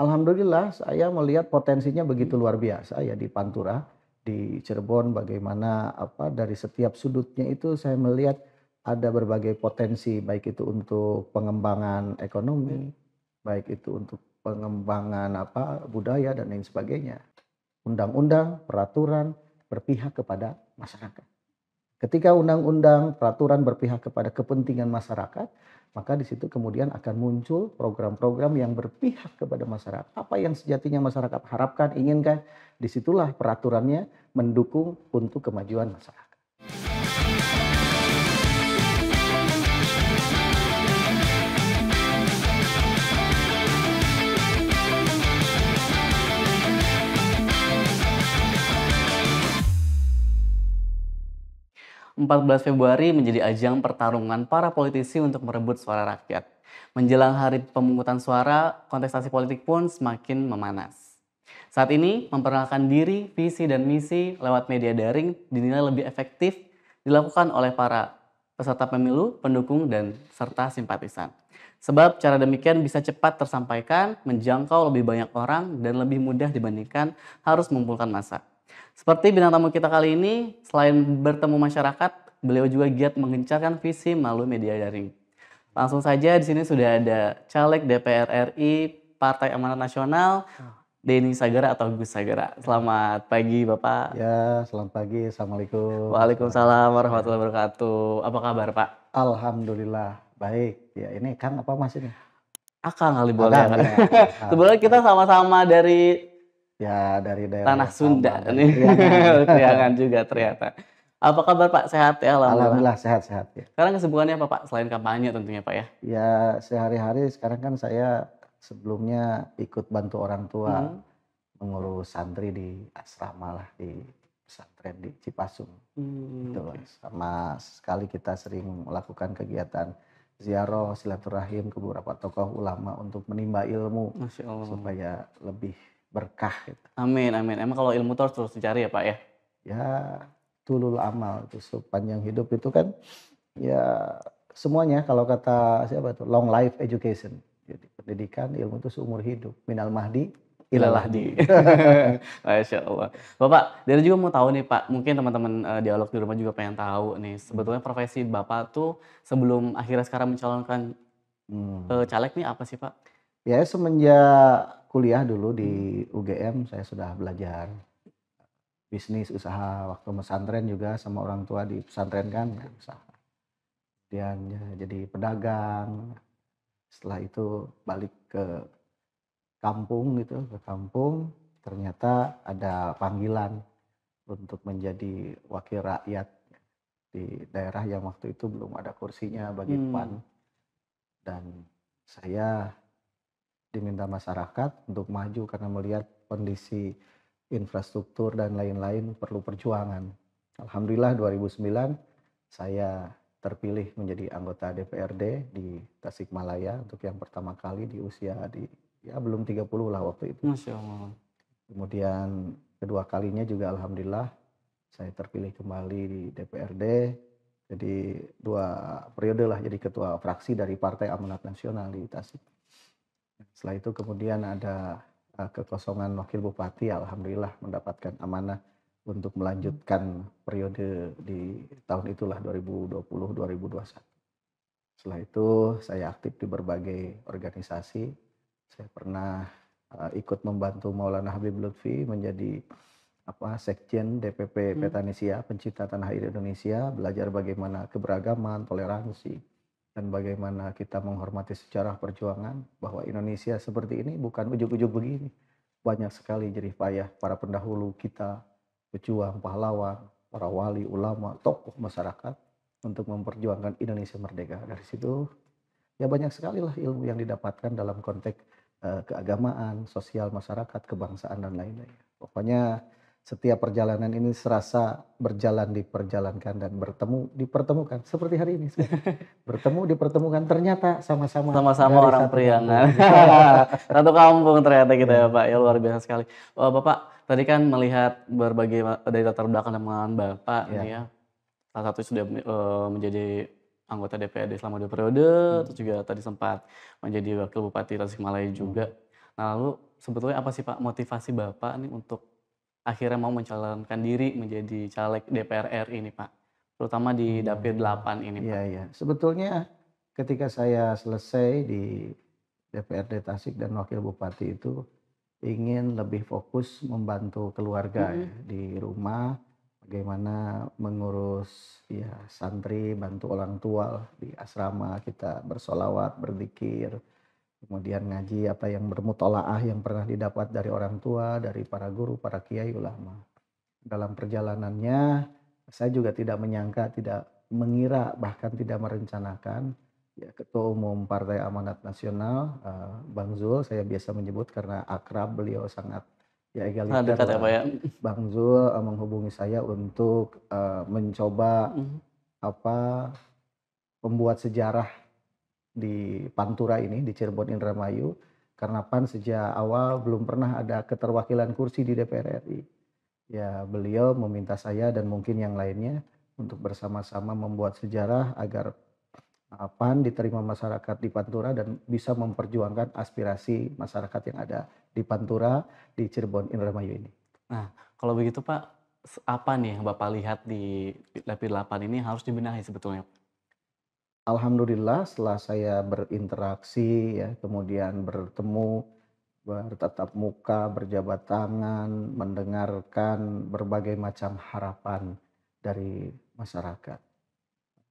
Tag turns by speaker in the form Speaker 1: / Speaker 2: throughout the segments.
Speaker 1: Alhamdulillah saya melihat potensinya begitu luar biasa ya di Pantura, di Cirebon bagaimana apa dari setiap sudutnya itu saya melihat ada berbagai potensi baik itu untuk pengembangan ekonomi, baik itu untuk pengembangan apa budaya dan lain sebagainya. Undang-undang, peraturan berpihak kepada masyarakat. Ketika undang-undang peraturan berpihak kepada kepentingan masyarakat, maka di situ kemudian akan muncul program-program yang berpihak kepada masyarakat. Apa yang sejatinya masyarakat harapkan, inginkan, disitulah peraturannya mendukung untuk kemajuan masyarakat.
Speaker 2: 14 Februari menjadi ajang pertarungan para politisi untuk merebut suara rakyat. Menjelang hari pemungutan suara, kontestasi politik pun semakin memanas. Saat ini, memperkenalkan diri, visi, dan misi lewat media daring dinilai lebih efektif dilakukan oleh para peserta pemilu, pendukung, dan serta simpatisan. Sebab cara demikian bisa cepat tersampaikan, menjangkau lebih banyak orang, dan lebih mudah dibandingkan harus mengumpulkan massa. Seperti bintang tamu kita kali ini, selain bertemu masyarakat, beliau juga giat mengencarkan visi melalui media daring. Langsung saja di sini sudah ada caleg DPR RI Partai Amanat Nasional, Denny Sagara atau Gus Sagara. Selamat pagi Bapak.
Speaker 1: Ya, selamat pagi. Assalamualaikum. Waalaikumsalam
Speaker 2: warahmatullahi wabarakatuh. Apa kabar Pak?
Speaker 1: Alhamdulillah, baik. Ya ini kan apa Mas ini? Akang ah, kali ah, boleh. Ah, Sebenarnya
Speaker 2: kita sama-sama dari Ya dari daerah tanah Sunda ini nih. Priangan juga ternyata. Apa kabar Pak? Sehat ya? Alhamdulillah
Speaker 1: sehat-sehat. Ya.
Speaker 2: Sekarang kesibukannya apa Pak? Selain kampanye tentunya Pak ya?
Speaker 1: Ya sehari-hari sekarang kan saya sebelumnya ikut bantu orang tua hmm. mengurus santri di asrama lah di pesantren di Cipasung. Hmm, gitu okay. Sama sekali kita sering melakukan kegiatan ziarah silaturahim ke beberapa tokoh ulama untuk menimba ilmu supaya lebih berkah. Gitu.
Speaker 2: Amin, amin. Emang kalau ilmu itu harus terus dicari ya Pak ya?
Speaker 1: Ya, tulul amal. Itu sepanjang hidup itu kan ya semuanya kalau kata siapa itu long life education. Jadi pendidikan ilmu itu seumur hidup. Minal mahdi ilalah di.
Speaker 2: Masya Allah. Bapak, dari juga mau tahu nih Pak, mungkin teman-teman eh, dialog di rumah juga pengen tahu nih, sebetulnya profesi Bapak tuh sebelum akhirnya sekarang mencalonkan hmm. Eh, caleg nih apa sih Pak?
Speaker 1: Ya semenjak kuliah dulu di UGM hmm. saya sudah belajar bisnis usaha waktu pesantren juga sama orang tua di pesantren kan ya, usaha kemudian ya, jadi pedagang setelah itu balik ke kampung gitu ke kampung ternyata ada panggilan untuk menjadi wakil rakyat di daerah yang waktu itu belum ada kursinya bagi hmm. PAN dan saya diminta masyarakat untuk maju karena melihat kondisi infrastruktur dan lain-lain perlu perjuangan. Alhamdulillah 2009 saya terpilih menjadi anggota DPRD di Tasikmalaya untuk yang pertama kali di usia di ya belum 30 lah waktu itu. Masya Allah. Kemudian kedua kalinya juga alhamdulillah saya terpilih kembali di DPRD jadi dua periode lah jadi ketua fraksi dari Partai Amanat Nasional di Tasik. Setelah itu kemudian ada eh, kekosongan wakil bupati, alhamdulillah mendapatkan amanah untuk melanjutkan periode di tahun itulah 2020-2021. Setelah itu saya aktif di berbagai organisasi. Saya pernah uh, ikut membantu Maulana Habib Lutfi menjadi apa sekjen DPP hmm. pencipta Tanah Air Indonesia belajar bagaimana keberagaman, toleransi, dan bagaimana kita menghormati sejarah perjuangan bahwa Indonesia seperti ini bukan ujuk-ujuk begini. Banyak sekali jerih payah para pendahulu kita, pejuang, pahlawan, para wali, ulama, tokoh masyarakat untuk memperjuangkan Indonesia merdeka. Dari situ ya banyak sekali lah ilmu yang didapatkan dalam konteks eh, keagamaan, sosial masyarakat, kebangsaan dan lain-lain. Pokoknya setiap perjalanan ini serasa berjalan diperjalankan dan bertemu dipertemukan seperti hari ini bertemu dipertemukan ternyata sama-sama sama-sama orang priangan
Speaker 2: satu kampung ternyata kita ya iya. pak ya luar biasa sekali oh, bapak tadi kan melihat berbagai dari latar belakang dan pengalaman bapak ya. ya salah satu sudah e, menjadi anggota DPRD selama dua periode hmm. terus juga tadi sempat menjadi wakil bupati Tasikmalaya hmm. juga hmm. nah lalu sebetulnya apa sih pak motivasi bapak nih untuk akhirnya mau mencalonkan diri menjadi caleg DPR RI ini Pak. Terutama di hmm. Dapil 8 ini Pak. Iya, iya.
Speaker 1: Sebetulnya ketika saya selesai di DPRD Tasik dan Wakil Bupati itu ingin lebih fokus membantu keluarga -hmm. ya, di rumah bagaimana mengurus ya santri bantu orang tua di asrama kita bersolawat berzikir kemudian ngaji apa yang bermutolaah yang pernah didapat dari orang tua, dari para guru, para kiai, ulama. Dalam perjalanannya, saya juga tidak menyangka, tidak mengira, bahkan tidak merencanakan ya, Ketua Umum Partai Amanat Nasional, uh, Bang Zul, saya biasa menyebut karena akrab beliau sangat ya egaliter. Nah, ya, ya. Bang Zul uh, menghubungi saya untuk uh, mencoba mm -hmm. apa pembuat sejarah di Pantura ini di Cirebon Indramayu karena PAN sejak awal belum pernah ada keterwakilan kursi di DPR RI. Ya, beliau meminta saya dan mungkin yang lainnya untuk bersama-sama membuat sejarah agar uh, PAN diterima masyarakat di Pantura dan bisa memperjuangkan aspirasi masyarakat yang ada di Pantura di Cirebon Indramayu ini.
Speaker 2: Nah, kalau begitu Pak, apa nih yang Bapak lihat di lapis 8 ini harus dibenahi sebetulnya?
Speaker 1: alhamdulillah setelah saya berinteraksi ya, kemudian bertemu, bertatap muka, berjabat tangan, mendengarkan berbagai macam harapan dari masyarakat.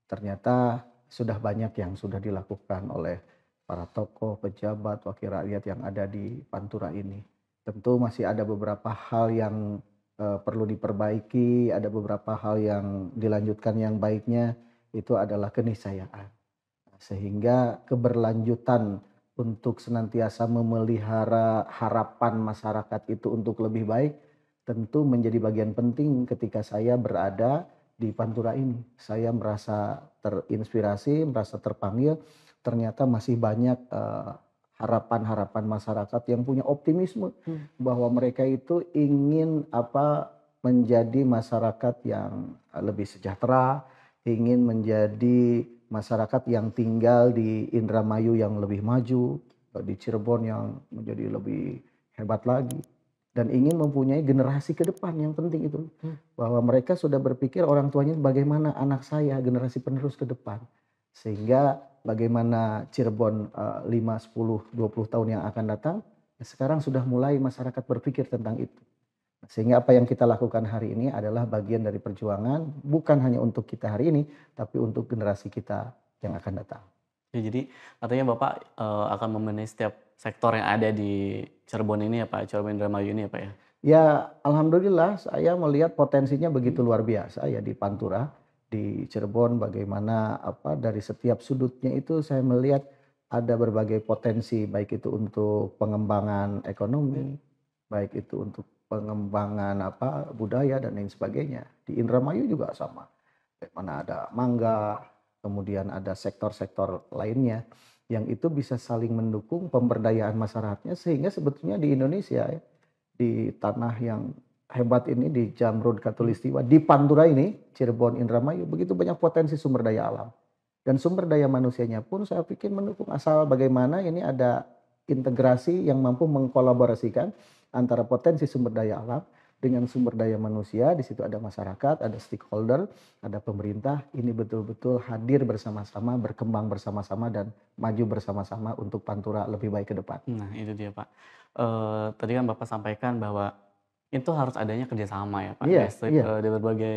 Speaker 1: Ternyata sudah banyak yang sudah dilakukan oleh para tokoh, pejabat, wakil rakyat yang ada di Pantura ini. Tentu masih ada beberapa hal yang eh, perlu diperbaiki, ada beberapa hal yang dilanjutkan yang baiknya itu adalah keniscayaan. Sehingga keberlanjutan untuk senantiasa memelihara harapan masyarakat itu untuk lebih baik tentu menjadi bagian penting ketika saya berada di Pantura ini. Saya merasa terinspirasi, merasa terpanggil, ternyata masih banyak eh, harapan-harapan masyarakat yang punya optimisme hmm. bahwa mereka itu ingin apa menjadi masyarakat yang lebih sejahtera, ingin menjadi masyarakat yang tinggal di Indramayu yang lebih maju, di Cirebon yang menjadi lebih hebat lagi dan ingin mempunyai generasi ke depan yang penting itu hmm. bahwa mereka sudah berpikir orang tuanya bagaimana anak saya generasi penerus ke depan sehingga bagaimana Cirebon uh, 5 10 20 tahun yang akan datang sekarang sudah mulai masyarakat berpikir tentang itu sehingga apa yang kita lakukan hari ini adalah bagian dari perjuangan bukan hanya untuk kita hari ini, tapi untuk generasi kita yang akan datang.
Speaker 2: Ya, jadi artinya Bapak uh, akan memenuhi setiap sektor yang ada di Cirebon ini ya Pak, Cirebon Indramayu ini ya Pak ya?
Speaker 1: Ya Alhamdulillah saya melihat potensinya hmm. begitu luar biasa ya di Pantura, di Cirebon bagaimana apa dari setiap sudutnya itu saya melihat ada berbagai potensi baik itu untuk pengembangan ekonomi, hmm. baik itu untuk pengembangan apa budaya dan lain sebagainya. Di Indramayu juga sama. Mana ada mangga, kemudian ada sektor-sektor lainnya yang itu bisa saling mendukung pemberdayaan masyarakatnya sehingga sebetulnya di Indonesia ya, di tanah yang hebat ini di Jamrud Katulistiwa di Pantura ini Cirebon Indramayu begitu banyak potensi sumber daya alam dan sumber daya manusianya pun saya pikir mendukung asal bagaimana ini ada integrasi yang mampu mengkolaborasikan antara potensi sumber daya alam dengan sumber daya manusia, di situ ada masyarakat, ada stakeholder, ada pemerintah, ini betul-betul hadir bersama-sama, berkembang bersama-sama, dan maju bersama-sama untuk Pantura lebih baik ke depan. Nah,
Speaker 2: itu dia Pak. E, tadi kan Bapak sampaikan bahwa itu harus adanya kerjasama ya Pak, yeah, dari, yeah. dari berbagai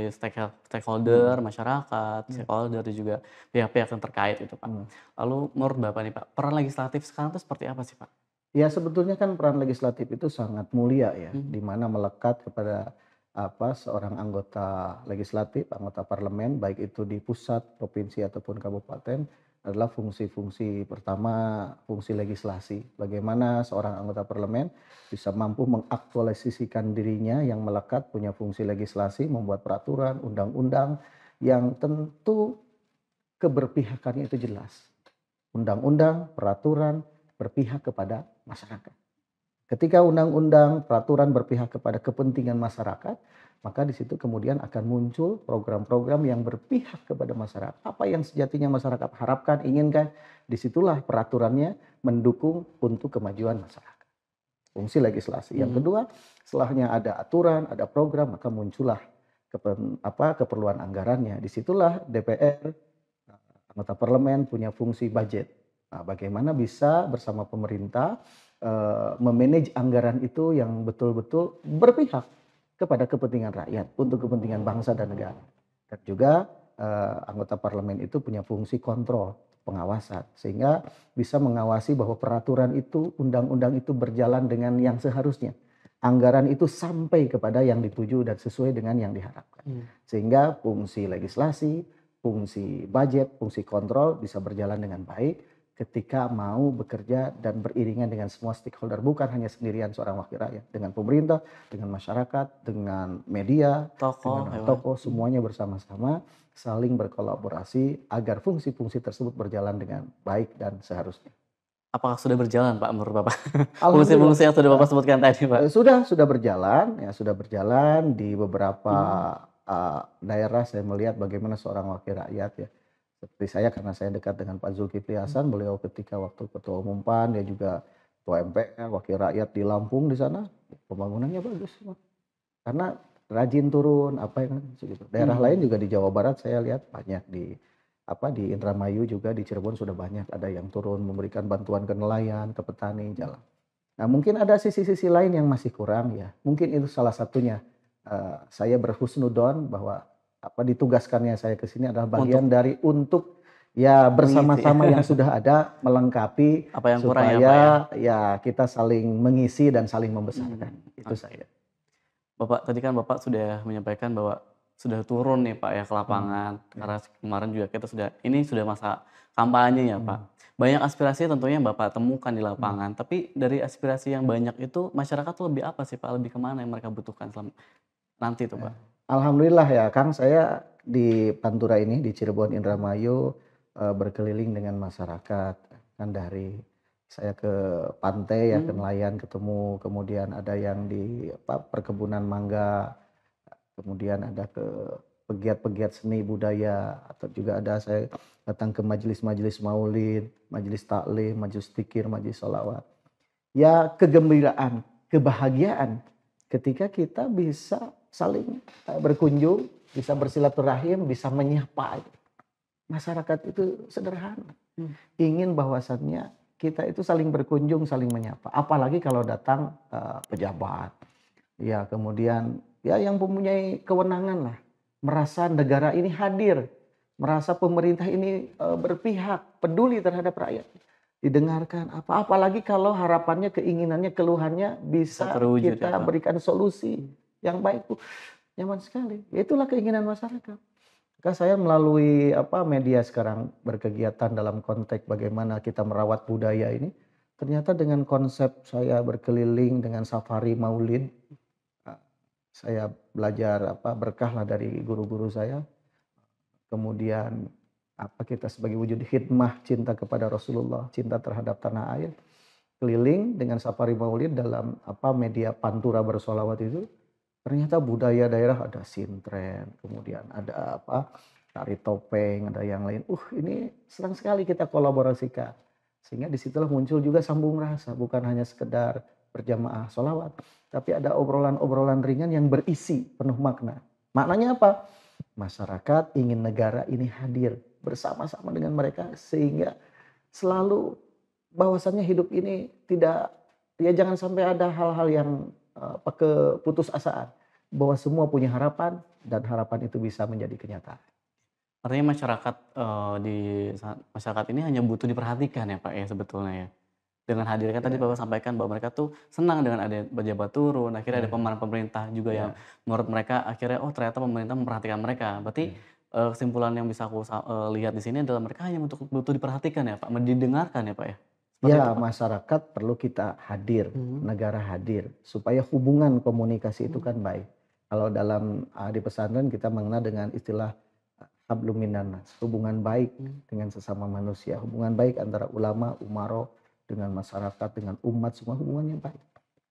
Speaker 2: stakeholder, mm. masyarakat, hmm. stakeholder, dan juga pihak-pihak yang terkait itu Pak. mm. Lalu menurut Bapak nih Pak, peran legislatif sekarang itu seperti apa sih Pak?
Speaker 1: Ya sebetulnya kan peran legislatif itu sangat mulia ya, hmm. di mana melekat kepada apa seorang anggota legislatif, anggota parlemen, baik itu di pusat, provinsi ataupun kabupaten adalah fungsi-fungsi pertama fungsi legislasi. Bagaimana seorang anggota parlemen bisa mampu mengaktualisasikan dirinya yang melekat punya fungsi legislasi, membuat peraturan, undang-undang yang tentu keberpihakannya itu jelas. Undang-undang, peraturan, berpihak kepada masyarakat. Ketika undang-undang peraturan berpihak kepada kepentingan masyarakat, maka di situ kemudian akan muncul program-program yang berpihak kepada masyarakat. Apa yang sejatinya masyarakat harapkan, inginkan, disitulah peraturannya mendukung untuk kemajuan masyarakat. Fungsi legislasi. Yang hmm. kedua, setelahnya ada aturan, ada program, maka muncullah kepen, apa keperluan anggarannya. Disitulah DPR, anggota parlemen punya fungsi budget Nah, bagaimana bisa bersama pemerintah uh, memanage anggaran itu yang betul-betul berpihak kepada kepentingan rakyat untuk kepentingan bangsa dan negara. Dan juga uh, anggota parlemen itu punya fungsi kontrol, pengawasan sehingga bisa mengawasi bahwa peraturan itu, undang-undang itu berjalan dengan yang seharusnya. Anggaran itu sampai kepada yang dituju dan sesuai dengan yang diharapkan. Hmm. Sehingga fungsi legislasi, fungsi budget, fungsi kontrol bisa berjalan dengan baik ketika mau bekerja dan beriringan dengan semua stakeholder bukan hanya sendirian seorang wakil rakyat dengan pemerintah dengan masyarakat dengan media toko dengan toko semuanya bersama-sama saling berkolaborasi agar fungsi-fungsi tersebut berjalan dengan baik dan seharusnya apakah sudah berjalan Pak menurut Bapak? Fungsi-fungsi yang sudah Bapak sebutkan tadi Pak. Eh, sudah sudah berjalan ya sudah berjalan di beberapa hmm. uh, daerah saya melihat bagaimana seorang wakil rakyat ya seperti saya karena saya dekat dengan Pak Zulkifli hmm. Hasan beliau ketika waktu ketua umum PAN dia juga ketua MPR wakil rakyat di Lampung di sana pembangunannya bagus karena rajin turun apa yang gitu daerah hmm. lain juga di Jawa Barat saya lihat banyak di apa di Indramayu juga di Cirebon sudah banyak ada yang turun memberikan bantuan ke nelayan ke petani jalan nah mungkin ada sisi-sisi lain yang masih kurang ya mungkin itu salah satunya uh, saya berhusnudon bahwa apa ditugaskannya saya ke sini adalah bagian untuk, dari untuk ya bersama-sama yang sudah ada melengkapi apa yang supaya kurang ya, apa ya? ya kita saling mengisi dan saling membesarkan. Hmm, Itu okay. saya.
Speaker 2: Bapak tadi kan Bapak sudah menyampaikan bahwa sudah turun nih Pak ya ke lapangan hmm. Ya. karena kemarin juga kita sudah ini sudah masa kampanye ya hmm. Pak. Banyak aspirasi tentunya Bapak temukan di lapangan, hmm. tapi dari aspirasi yang banyak itu masyarakat tuh lebih apa sih Pak? Lebih kemana yang mereka butuhkan selama nanti tuh ya. Pak? Hmm
Speaker 1: Alhamdulillah ya Kang, saya di Pantura ini di Cirebon Indramayu eh, berkeliling dengan masyarakat kan dari saya ke pantai ya hmm. ke nelayan ketemu kemudian ada yang di apa perkebunan mangga kemudian ada ke pegiat-pegiat seni budaya atau juga ada saya datang ke majelis-majelis maulid, majelis taklim, majelis tikir, majelis sholawat. Ya kegembiraan, kebahagiaan ketika kita bisa saling eh, berkunjung, bisa bersilaturahim, bisa menyapa. Masyarakat itu sederhana. Hmm. Ingin bahwasannya kita itu saling berkunjung, saling menyapa. Apalagi kalau datang uh, pejabat. Ya, kemudian ya yang mempunyai kewenangan lah. Merasa negara ini hadir, merasa pemerintah ini uh, berpihak, peduli terhadap rakyat didengarkan apa apalagi kalau harapannya keinginannya keluhannya bisa terwujud, kita ya, berikan solusi yang baik tuh nyaman sekali itulah keinginan masyarakat maka saya melalui apa media sekarang berkegiatan dalam konteks bagaimana kita merawat budaya ini ternyata dengan konsep saya berkeliling dengan safari maulid ah, saya belajar apa berkahlah dari guru-guru saya kemudian apa kita sebagai wujud hikmah cinta kepada Rasulullah, cinta terhadap tanah air, keliling dengan safari maulid dalam apa media pantura bersolawat itu, ternyata budaya daerah ada sintren, kemudian ada apa tari topeng, ada yang lain. Uh, ini senang sekali kita kolaborasikan. Sehingga disitulah muncul juga sambung rasa, bukan hanya sekedar berjamaah solawat, tapi ada obrolan-obrolan ringan yang berisi penuh makna. Maknanya apa? Masyarakat ingin negara ini hadir bersama-sama dengan mereka sehingga selalu bahwasannya hidup ini tidak ya jangan sampai ada hal-hal yang apa eh, keputusasaan bahwa semua punya harapan dan harapan itu bisa menjadi kenyataan.
Speaker 2: Artinya masyarakat uh, di masyarakat ini hanya butuh diperhatikan ya Pak ya sebetulnya ya. Dengan hadirnya tadi iya. Bapak sampaikan bahwa mereka tuh senang dengan ada pejabat turun, akhirnya yeah. ada iya. pemeran pemerintah juga yeah. yang iya. menurut mereka akhirnya oh ternyata pemerintah memperhatikan mereka. Berarti yeah Eh, kesimpulan yang bisa aku eh, lihat di sini adalah mereka hanya untuk butuh diperhatikan ya Pak, didengarkan ya Pak ya.
Speaker 1: Seperti ya, itu, masyarakat perlu kita hadir, hmm. negara hadir supaya hubungan komunikasi hmm. itu kan baik. Kalau dalam ah, di pesantren kita mengenal dengan istilah habluminanas, ah, hubungan baik hmm. dengan sesama manusia, hubungan baik antara ulama, umaro dengan masyarakat, dengan umat semua hubungannya baik.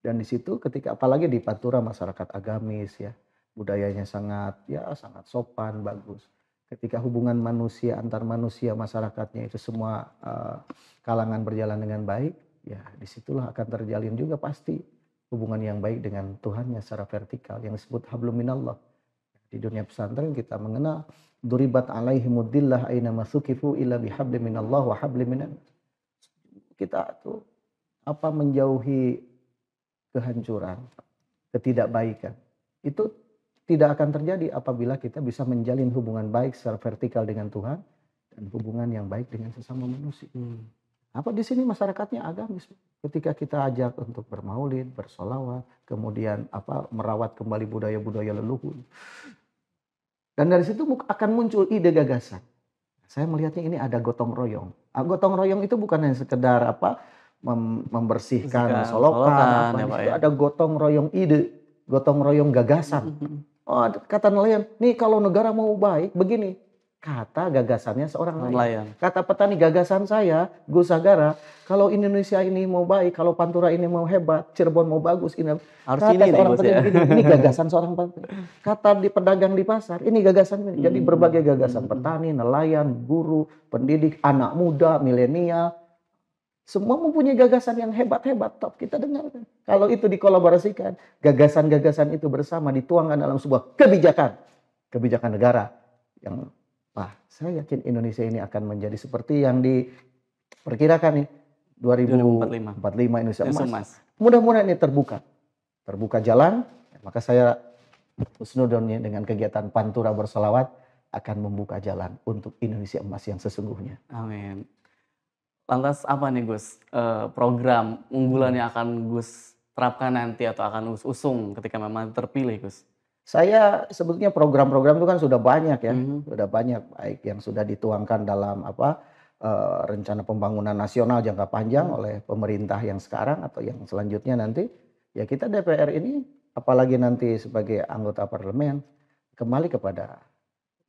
Speaker 1: Dan di situ ketika apalagi di patura masyarakat agamis ya, budayanya sangat ya sangat sopan bagus ketika hubungan manusia antar manusia masyarakatnya itu semua uh, kalangan berjalan dengan baik ya disitulah akan terjalin juga pasti hubungan yang baik dengan Tuhannya secara vertikal yang disebut habluminallah di dunia pesantren kita mengenal duribat mudillah aina masukifu illa bihabli minallah wa habli minan kita tuh apa menjauhi kehancuran ketidakbaikan itu tidak akan terjadi apabila kita bisa menjalin hubungan baik secara vertikal dengan Tuhan dan hubungan yang baik dengan sesama manusia. Hmm. Apa di sini masyarakatnya agamis? Ketika kita ajak untuk bermaulid, bersolawat, kemudian apa merawat kembali budaya-budaya leluhur. Dan dari situ akan muncul ide gagasan. Saya melihatnya ini ada gotong royong. Ah, gotong royong itu bukan hanya sekedar apa mem membersihkan Bersihkan, solokan, solokan apa, ya, itu ya. ada gotong royong ide, gotong royong gagasan. Hmm, hmm, hmm. Oh, kata nelayan, nih kalau negara mau baik begini. Kata gagasannya seorang nelayan. Kata petani gagasan saya, Gus Agara, kalau Indonesia ini mau baik, kalau Pantura ini mau hebat, Cirebon mau bagus, ini harus kata ini orang ya. ini, ini gagasan seorang petani. Kata di pedagang di pasar, ini gagasan ini. Jadi hmm. berbagai gagasan petani, nelayan, guru, pendidik, anak muda, milenial, semua mempunyai gagasan yang hebat-hebat, top kita dengarkan. Kalau itu dikolaborasikan, gagasan-gagasan itu bersama dituangkan dalam sebuah kebijakan, kebijakan negara yang wah, saya yakin Indonesia ini akan menjadi seperti yang diperkirakan nih 2045, 2045 Indonesia emas. emas. Mudah-mudahan ini terbuka. Terbuka jalan, maka saya husnudonnya dengan kegiatan Pantura bersolawat akan membuka jalan untuk Indonesia emas yang sesungguhnya.
Speaker 2: Amin. Lantas apa nih Gus eh, program unggulan yang akan Gus terapkan nanti atau akan Gus usung ketika memang terpilih Gus?
Speaker 1: Saya sebetulnya program-program itu kan sudah banyak ya, mm-hmm. sudah banyak baik yang sudah dituangkan dalam apa eh, rencana pembangunan nasional jangka panjang mm-hmm. oleh pemerintah yang sekarang atau yang selanjutnya nanti. Ya kita DPR ini apalagi nanti sebagai anggota parlemen kembali kepada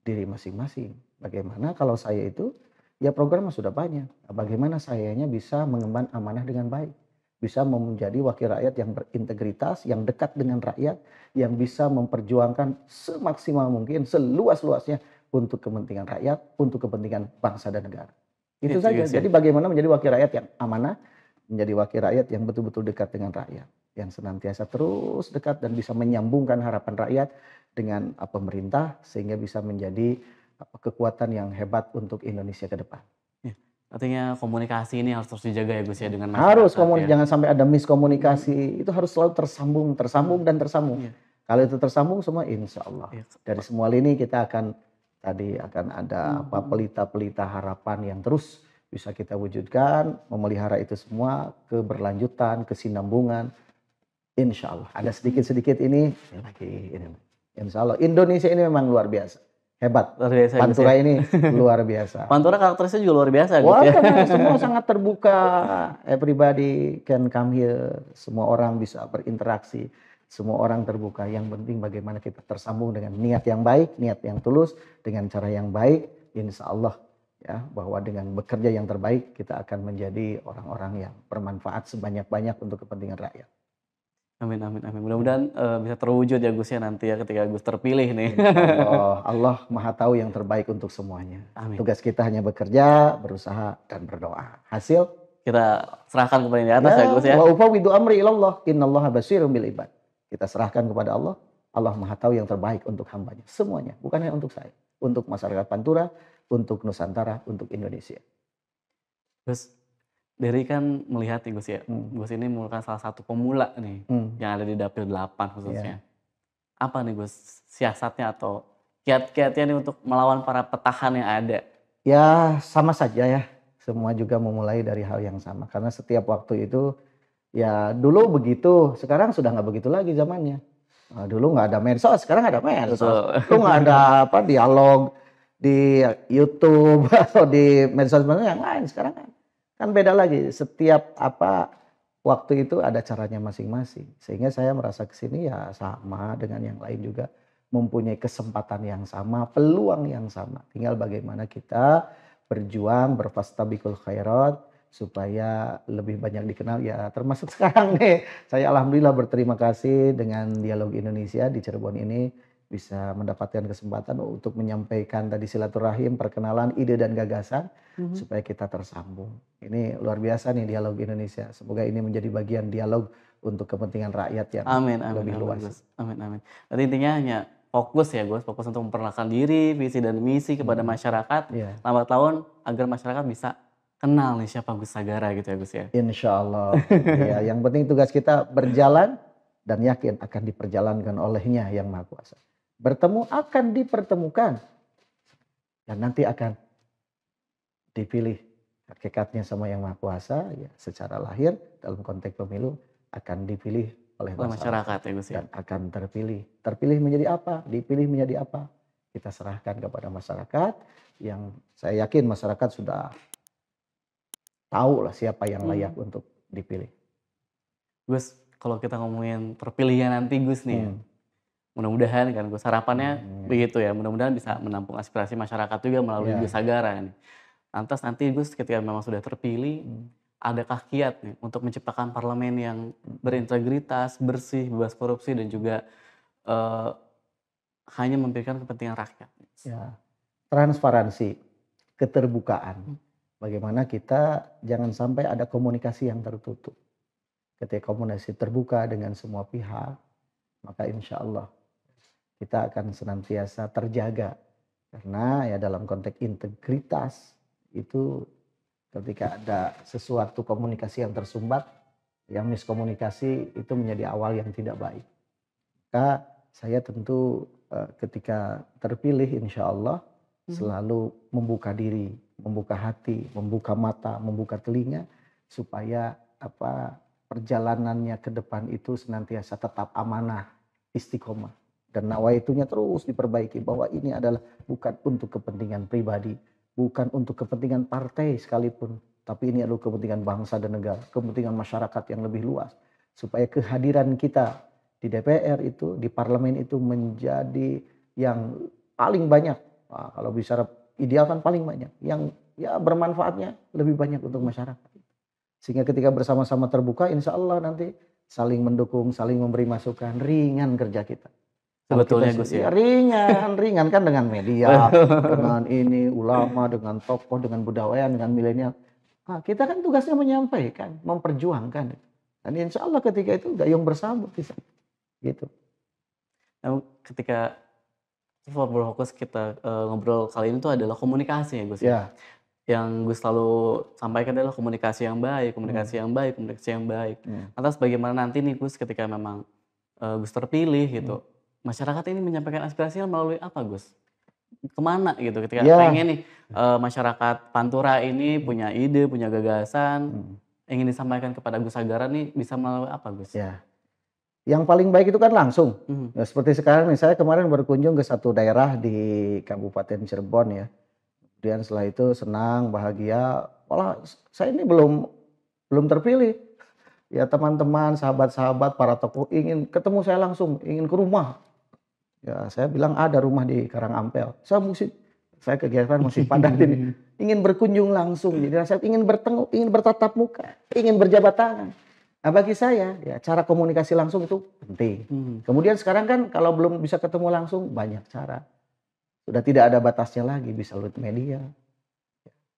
Speaker 1: diri masing-masing. Bagaimana kalau saya itu Ya program sudah banyak. Bagaimana sayanya bisa mengemban amanah dengan baik. Bisa menjadi wakil rakyat yang berintegritas, yang dekat dengan rakyat, yang bisa memperjuangkan semaksimal mungkin, seluas-luasnya untuk kepentingan rakyat, untuk kepentingan bangsa dan negara. Itu yes, iya, iya, saja. Yes, iya. Jadi bagaimana menjadi wakil rakyat yang amanah, menjadi wakil rakyat yang betul-betul dekat dengan rakyat, yang senantiasa terus dekat dan bisa menyambungkan harapan rakyat dengan ah, pemerintah sehingga bisa menjadi kekuatan yang hebat untuk Indonesia ke depan.
Speaker 2: Ya, artinya komunikasi ini harus terus dijaga ya Gus ya dengan masyarakat. Harus komunikasi, ya. jangan
Speaker 1: sampai ada miskomunikasi. Itu harus selalu tersambung, tersambung dan tersambung. Ya. Kalau itu tersambung semua insya Allah. Ya. Dari semua ini kita akan tadi akan ada apa pelita-pelita harapan yang terus bisa kita wujudkan, memelihara itu semua keberlanjutan, kesinambungan. Insya Allah. Ada sedikit-sedikit ini lagi ini. Insya Allah Indonesia ini memang luar biasa hebat. Luar biasa. Pantura ya. ini luar biasa. Pantura karakternya juga luar biasa Wah, gitu ya. semua sangat terbuka. Everybody eh, can come here. Semua orang bisa berinteraksi. Semua orang terbuka. Yang penting bagaimana kita tersambung dengan niat yang baik, niat yang tulus, dengan cara yang baik. Insya Allah ya bahwa dengan bekerja yang terbaik kita akan menjadi orang-orang yang bermanfaat sebanyak-banyak untuk kepentingan rakyat.
Speaker 2: Amin amin amin. Mudah-mudahan uh, bisa terwujud ya Gus ya nanti ya ketika Gus terpilih nih. Allah,
Speaker 1: Allah Maha tahu yang terbaik untuk semuanya. Amin. Tugas kita hanya bekerja, berusaha dan berdoa. Hasil kita
Speaker 2: serahkan kepada yang di atas ya, ya Gus ya. Wa
Speaker 1: ufawi amri ilallah innallaha basirun bil ibad. Kita serahkan kepada Allah. Allah Maha tahu yang terbaik untuk hambanya. Semuanya, bukan hanya untuk saya, untuk masyarakat Pantura, untuk Nusantara, untuk Indonesia. Terus
Speaker 2: dari kan melihat nih Gus ya, hmm. Gus ini merupakan salah satu pemula nih hmm. yang ada di dapil 8 khususnya. Yeah. Apa nih Gus siasatnya atau kiat-kiatnya nih untuk melawan para petahan yang ada?
Speaker 1: Ya sama saja ya, semua juga memulai dari hal yang sama karena setiap waktu itu ya dulu begitu, sekarang sudah nggak begitu lagi zamannya. Nah, dulu nggak ada medsos, sekarang ada medsos. Dulu nggak ada apa dialog di YouTube atau di medsos-medsos yang lain sekarang kan. Kan beda lagi setiap apa waktu itu ada caranya masing-masing. Sehingga saya merasa kesini ya sama dengan yang lain juga mempunyai kesempatan yang sama, peluang yang sama. Tinggal bagaimana kita berjuang, bikul khairat supaya lebih banyak dikenal ya termasuk sekarang nih. Saya alhamdulillah berterima kasih dengan dialog Indonesia di Cirebon ini bisa mendapatkan kesempatan untuk menyampaikan tadi silaturahim, perkenalan, ide dan gagasan mm-hmm. supaya kita tersambung. Ini luar biasa nih dialog Indonesia. Semoga ini menjadi bagian dialog untuk kepentingan rakyat yang amin, amin, lebih amin, luas.
Speaker 2: Amin amin. Berarti intinya hanya fokus ya Gus, fokus untuk memperkenalkan diri, visi dan misi kepada hmm. masyarakat. Yeah. Lambat laun agar masyarakat bisa kenal nih siapa Gus Sagara gitu ya Gus ya.
Speaker 1: Insya Allah. ya, yang penting tugas kita berjalan dan yakin akan diperjalankan olehnya yang Maha Kuasa bertemu akan dipertemukan dan nanti akan dipilih hakikatnya sama yang maha kuasa ya secara lahir dalam konteks pemilu akan dipilih oleh masyarakat, masyarakat ya, ya, dan akan terpilih terpilih menjadi apa dipilih menjadi apa kita serahkan kepada masyarakat yang saya yakin masyarakat sudah tahu lah siapa yang hmm. layak hmm. untuk dipilih
Speaker 2: Gus kalau kita ngomongin terpilihnya nanti Gus nih hmm mudah-mudahan kan gue sarapannya hmm. begitu ya mudah-mudahan bisa menampung aspirasi masyarakat juga melalui yeah. Sagara nih. Lantas nanti gue ketika memang sudah terpilih hmm. adakah kiat nih untuk menciptakan parlemen yang berintegritas, bersih, bebas korupsi dan juga uh, hanya memberikan kepentingan rakyat.
Speaker 1: Ya. Transparansi, keterbukaan. Hmm. Bagaimana kita jangan sampai ada komunikasi yang tertutup. Ketika komunikasi terbuka dengan semua pihak, maka insya Allah kita akan senantiasa terjaga karena ya dalam konteks integritas itu ketika ada sesuatu komunikasi yang tersumbat yang miskomunikasi itu menjadi awal yang tidak baik maka saya tentu eh, ketika terpilih insya Allah hmm. selalu membuka diri membuka hati membuka mata membuka telinga supaya apa perjalanannya ke depan itu senantiasa tetap amanah istiqomah dan nawaitunya terus diperbaiki bahwa ini adalah bukan untuk kepentingan pribadi, bukan untuk kepentingan partai sekalipun, tapi ini adalah kepentingan bangsa dan negara, kepentingan masyarakat yang lebih luas supaya kehadiran kita di DPR itu, di parlemen itu menjadi yang paling banyak. Wah, kalau bicara ideal kan paling banyak, yang ya bermanfaatnya lebih banyak untuk masyarakat. Sehingga ketika bersama-sama terbuka, insya Allah nanti saling mendukung, saling memberi masukan, ringan kerja kita
Speaker 2: sebetulnya Gus ya.
Speaker 1: Ringan, ringan kan dengan media, dengan ini ulama, dengan tokoh, dengan budaya dengan milenial. Nah, kita kan tugasnya menyampaikan, memperjuangkan. Dan insya Allah ketika itu gayung bersambut bisa. Gitu.
Speaker 2: Nah, ketika Forbul Hokus kita uh, ngobrol kali ini tuh adalah komunikasi ya Gus. Yeah. Ya. Yang Gus selalu sampaikan adalah komunikasi yang baik, komunikasi hmm. yang baik, komunikasi yang baik. Hmm. Atas bagaimana nanti nih Gus ketika memang uh, Gus terpilih gitu. Hmm masyarakat ini menyampaikan aspirasinya melalui apa Gus? Kemana gitu ketika yeah. pengen nih uh, masyarakat Pantura ini punya ide, punya gagasan, hmm. ingin disampaikan kepada Gus Agara nih bisa melalui apa Gus? Ya,
Speaker 1: Yang paling baik itu kan langsung. Hmm. Nah, seperti sekarang nih, saya kemarin berkunjung ke satu daerah di Kabupaten Cirebon ya. Kemudian setelah itu senang, bahagia. Wah, saya ini belum belum terpilih ya teman-teman, sahabat-sahabat, para tokoh ingin ketemu saya langsung, ingin ke rumah. Ya, saya bilang ada rumah di Karang Ampel. Saya musik, saya kegiatan musik padat ini. Ingin berkunjung langsung, jadi saya ingin bertemu, ingin bertatap muka, ingin berjabat tangan. Nah bagi saya ya cara komunikasi langsung itu penting. Hmm. Kemudian sekarang kan kalau belum bisa ketemu langsung banyak cara. Sudah tidak ada batasnya lagi bisa lewat media,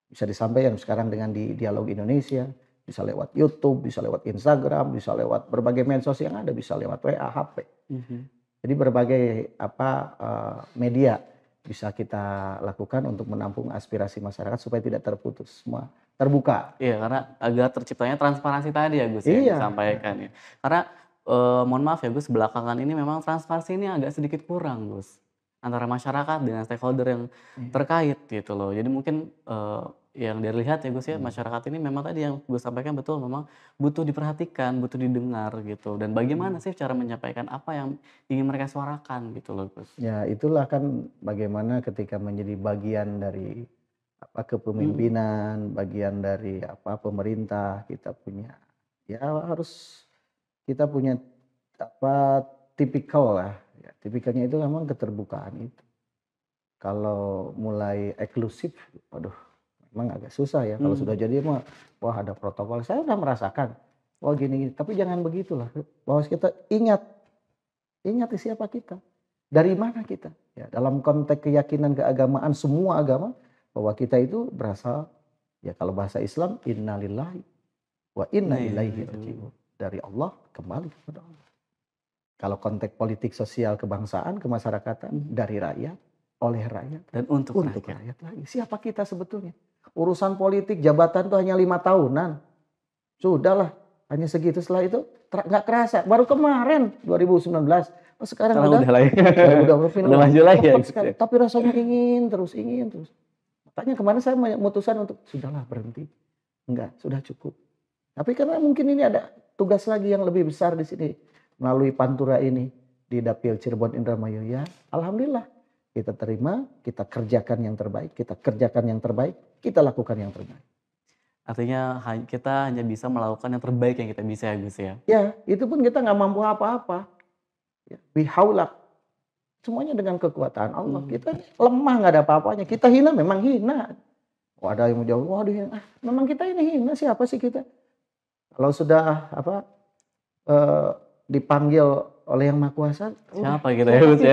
Speaker 1: bisa disampaikan sekarang dengan di dialog Indonesia, bisa lewat YouTube, bisa lewat Instagram, bisa lewat berbagai medsos yang ada, bisa lewat WA, HP. Hmm. Jadi berbagai apa eh, media bisa kita lakukan untuk menampung aspirasi masyarakat supaya tidak terputus semua terbuka.
Speaker 2: Iya, karena agar terciptanya transparansi tadi ya Gus iya. yang disampaikan ya. Karena eh, mohon maaf ya Gus, belakangan ini memang transparansi ini agak sedikit kurang Gus antara masyarakat dengan stakeholder yang iya. terkait gitu loh. Jadi mungkin eh, yang dilihat ya Gus ya hmm. masyarakat ini memang tadi yang gue sampaikan betul memang butuh diperhatikan butuh didengar gitu dan bagaimana hmm. sih cara menyampaikan apa yang ingin mereka suarakan gitu loh Gus
Speaker 1: ya itulah kan bagaimana ketika menjadi bagian dari apa kepemimpinan hmm. bagian dari apa pemerintah kita punya ya harus kita punya apa tipikal lah ya, tipikalnya itu memang keterbukaan itu kalau mulai eksklusif waduh memang agak susah ya kalau hmm. sudah jadi mah wah ada protokol saya udah merasakan wah gini gini tapi jangan begitulah bahwa kita ingat ingat siapa kita dari mana kita ya dalam konteks keyakinan keagamaan semua agama bahwa kita itu berasal ya kalau bahasa Islam innalillahi wa inna iya, ilaihi rajiun dari Allah kembali kepada Allah kalau konteks politik sosial kebangsaan kemasyarakatan hmm. dari rakyat oleh rakyat dan untuk, untuk rakyat. rakyat lagi siapa kita sebetulnya Urusan politik jabatan tuh hanya lima tahunan. Sudahlah, hanya segitu. Setelah itu nggak kerasa. Baru kemarin 2019. Oh, sekarang belas udah, ya. udah, lagi. Ya, udah, udah, udah Ya. Tapi rasanya ingin terus, ingin terus. Makanya kemarin saya memutuskan untuk sudahlah berhenti. Enggak, sudah cukup. Tapi karena mungkin ini ada tugas lagi yang lebih besar di sini melalui pantura ini di dapil Cirebon Indramayu ya. Alhamdulillah kita terima, kita kerjakan yang terbaik, kita kerjakan yang terbaik kita lakukan yang terbaik.
Speaker 2: Artinya kita hanya bisa melakukan yang terbaik yang kita bisa ya Gus ya?
Speaker 1: Ya, itu pun kita nggak mampu apa-apa. Ya, bihaulak. Semuanya dengan kekuatan Allah. Hmm. Kita lemah nggak ada apa-apanya. Kita hina memang hina. Oh, ada yang menjawab, waduh hina. Ah, memang kita ini hina siapa sih kita? Kalau sudah apa eh, dipanggil oleh yang maha kuasa siapa kita ya Gus ya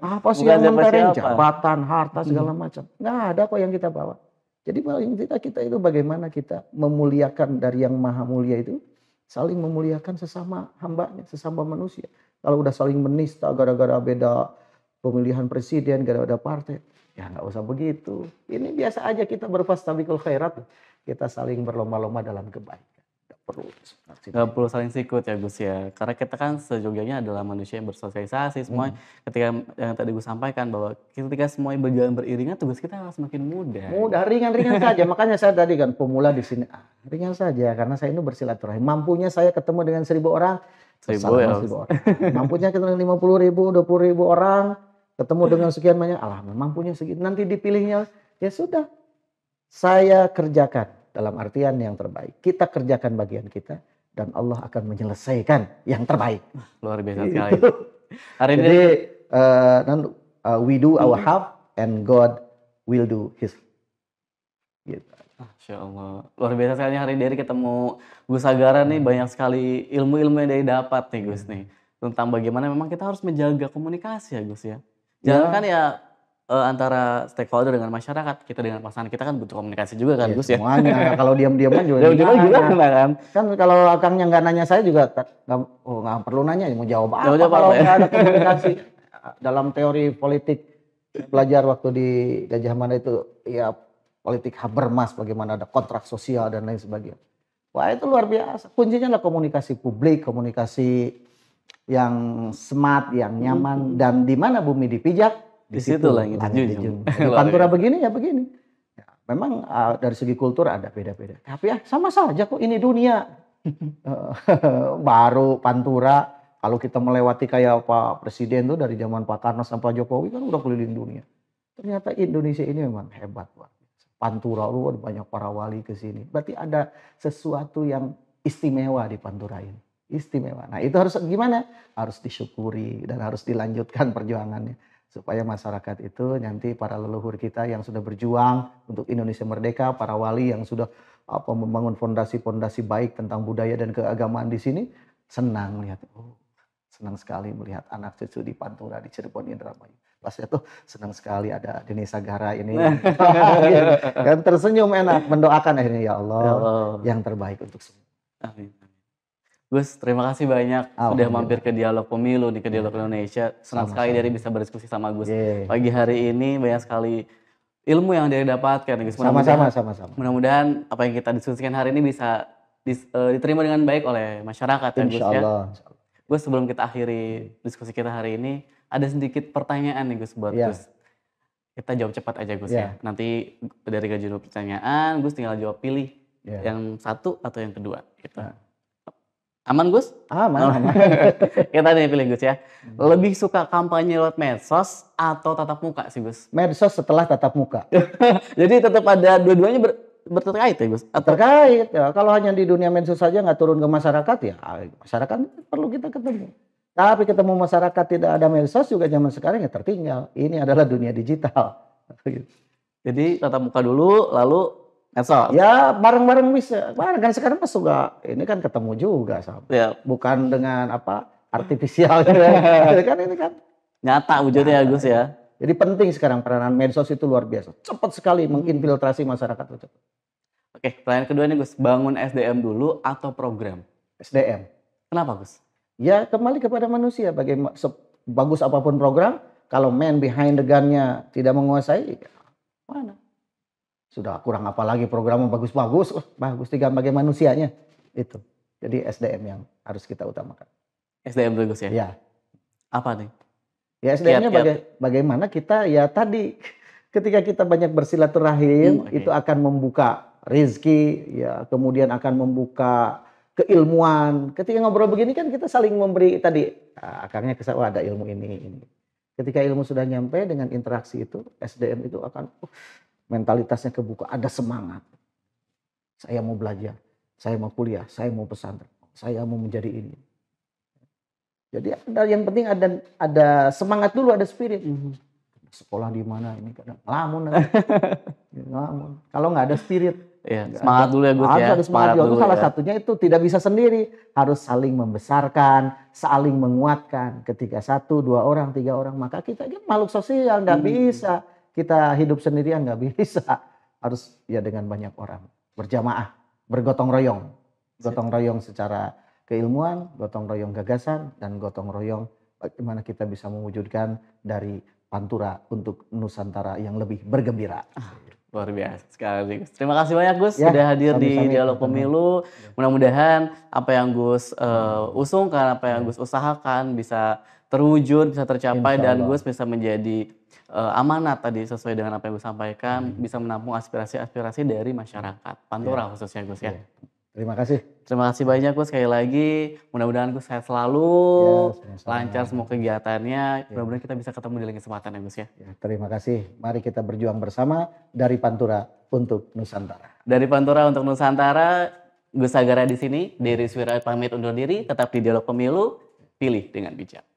Speaker 1: apa sih Bukan yang mentereng jabatan harta segala hmm. macam nggak ada kok yang kita bawa jadi paling tidak kita itu bagaimana kita memuliakan dari yang maha mulia itu saling memuliakan sesama hambanya, sesama manusia. Kalau udah saling menista gara-gara beda pemilihan presiden, gara-gara partai, ya nggak usah begitu. Ini biasa aja kita berfastabikul khairat, kita saling berlomba-lomba dalam kebaikan perlu
Speaker 2: nggak perlu saling sikut ya Gus ya karena kita kan sejogjanya adalah manusia yang bersosialisasi semua hmm. ketika yang tadi Gus sampaikan bahwa ketika
Speaker 1: yang berjalan beriringan tugas kita semakin mudah mudah ringan-ringan saja makanya saya tadi kan pemula di sini ah, ringan saja karena saya ini bersilaturahim mampunya saya ketemu dengan seribu orang seribu, ya, seribu orang mampunya ketemu dengan lima puluh ribu dua puluh ribu orang ketemu dengan sekian banyak Allah mampunya segitu nanti dipilihnya ya sudah saya kerjakan dalam artian yang terbaik. Kita kerjakan bagian kita dan Allah akan menyelesaikan yang terbaik.
Speaker 2: Luar biasa gitu. sekali. Hari ini Jadi,
Speaker 1: uh, uh, we do our half and God will do his.
Speaker 2: Gitu. Masya Allah. Luar biasa sekali hari ini ketemu Gus Agara nih hmm. banyak sekali ilmu-ilmu yang dari dapat nih Gus hmm. nih. Tentang bagaimana memang kita harus menjaga komunikasi ya Gus ya. ya. Jangan ya. kan ya uh, antara stakeholder dengan masyarakat, kita dengan pasangan kita kan butuh komunikasi juga kan, ya, Gus ya. Semuanya. Nah, kalau diam diam kan juga diam gimana, gimana
Speaker 1: kan? Kan kalau akangnya nggak nanya saya juga nggak oh, gak perlu nanya, mau jawab apa? kalau ya? ada komunikasi dalam teori politik belajar waktu di Gajah mana itu ya politik Habermas bagaimana ada kontrak sosial dan lain sebagainya. Wah itu luar biasa. Kuncinya adalah komunikasi publik, komunikasi yang smart, yang nyaman hmm. dan di mana bumi dipijak di, situ, lah yang dijunjung. Pantura ya. ya begini ya begini. memang uh, dari segi kultur ada beda-beda. Tapi ya sama saja kok ini dunia. Eh, baru Pantura kalau kita melewati kayak Pak Presiden tuh dari zaman Pak Karno sampai Pak Jokowi kan udah keliling dunia. Ternyata Indonesia ini memang hebat Pak. Pantura lu banyak para wali ke sini. Berarti ada sesuatu yang istimewa di Pantura ini. Istimewa. Nah itu harus gimana? Harus disyukuri dan harus dilanjutkan perjuangannya supaya masyarakat itu nanti para leluhur kita yang sudah berjuang untuk Indonesia merdeka, para wali yang sudah apa membangun fondasi-fondasi baik tentang budaya dan keagamaan di sini senang melihat oh senang sekali melihat anak cucu di Pantura di Cirebon Indramayu. Pasnya tuh senang sekali ada Deni Sagara ini kan tersenyum enak mendoakan akhirnya ya Allah, ya Allah. yang terbaik untuk semua. Amin. Gus, terima kasih banyak sudah mampir
Speaker 2: ke Dialog Pemilu di ke iya. Dialog Indonesia. Senang sama sekali dari bisa berdiskusi sama Gus. Yeah. Iya, iya. Pagi hari ini banyak sekali ilmu yang dia dapatkan Gus. Sama-sama, sama-sama. Mudah-mudahan apa yang kita diskusikan hari ini bisa eh, diterima dengan baik oleh masyarakat ya Gus ya. Gus, sebelum kita akhiri diskusi kita hari ini, ada sedikit pertanyaan nih Gus buat yeah. Gus kita jawab cepat aja Gus yeah. ya. Nanti dari gaji pertanyaan, Gus tinggal jawab pilih yeah. yang satu atau yang kedua. Gitu. Nah. Aman Gus? Aman. Oh. aman. Kita nih pilih Gus ya. Lebih suka kampanye lewat medsos atau tatap muka sih Gus?
Speaker 1: Medsos setelah tatap muka. Jadi tetap ada dua-duanya ber, berterkait ya Gus? Atau... Terkait. Ya. Kalau hanya di dunia medsos saja nggak turun ke masyarakat ya ah, masyarakat perlu kita ketemu. Tapi ketemu masyarakat tidak ada medsos juga zaman sekarang ya tertinggal. Ini adalah dunia digital. Jadi tatap muka dulu, lalu Esok. Ya bareng-bareng bisa. Bareng kan sekarang pas juga ini kan ketemu juga sama. Ya. Bukan dengan apa artifisial gitu kan ini kan nyata wujudnya nah, Agus ya. Jadi penting sekarang peranan medsos itu luar biasa. Cepat sekali hmm. menginfiltrasi masyarakat itu. Oke, pertanyaan kedua
Speaker 2: nih Gus, bangun SDM dulu atau program? SDM. Kenapa
Speaker 1: Gus? Ya kembali kepada manusia. Bagaimana sebagus apapun program, kalau man behind the gunnya tidak menguasai, ya, mana? Sudah kurang apalagi lagi programnya bagus-bagus, oh, bagus tiga bagi manusianya. Itu. Jadi SDM yang harus kita utamakan. SDM bagus ya? Ya. Apa nih? Ya sdm baga bagaimana kita ya tadi ketika kita banyak bersilaturahim hmm, okay. itu akan membuka rezeki ya kemudian akan membuka keilmuan ketika ngobrol begini kan kita saling memberi tadi ah, akarnya kesal oh, ada ilmu ini ini ketika ilmu sudah nyampe dengan interaksi itu SDM itu akan oh, mentalitasnya kebuka, ada semangat. Saya mau belajar, saya mau kuliah, saya mau pesantren, saya mau menjadi ini. Jadi ada yang penting ada ada semangat dulu, ada spirit. Mhm. Sekolah di mana ini kadang ngelamun, iya, ngelamun. Kalau nggak ada spirit, ya, semangat ada, dulu ya gue ya. semangat, semangat dulu. Salah ya. satunya itu tidak bisa sendiri, harus saling membesarkan, saling menguatkan. Ketika satu, dua orang, tiga orang, maka kita kan makhluk sosial, nggak hmm. bisa kita hidup sendirian nggak bisa. Harus ya dengan banyak orang. Berjamaah, bergotong royong. Gotong royong secara keilmuan, gotong royong gagasan, dan gotong royong bagaimana kita bisa mewujudkan dari Pantura untuk Nusantara yang lebih bergembira. Ah,
Speaker 2: luar biasa sekali. Terima kasih banyak Gus ya, sudah hadir sami -sami. di Dialog Pemilu. Mudah-mudahan apa yang Gus uh, usungkan, apa yang ya. Gus usahakan bisa terwujud, bisa tercapai dan Gus bisa menjadi uh, amanat tadi sesuai dengan apa yang gue sampaikan hmm. bisa menampung aspirasi-aspirasi dari masyarakat Pantura yeah. khususnya Gus ya. Yeah. Terima kasih. Terima kasih banyak Gus sekali lagi. Mudah-mudahan Gus sehat selalu, iya, lancar semua kegiatannya. Yeah. Mudah-mudahan kita bisa ketemu di lain kesempatan ya Gus ya.
Speaker 1: Yeah, Terima kasih. Mari kita berjuang bersama dari Pantura untuk Nusantara.
Speaker 2: Dari Pantura untuk Nusantara, Gus Agara di sini, Diri Swira pamit undur diri, tetap di Dialog Pemilu, pilih dengan bijak.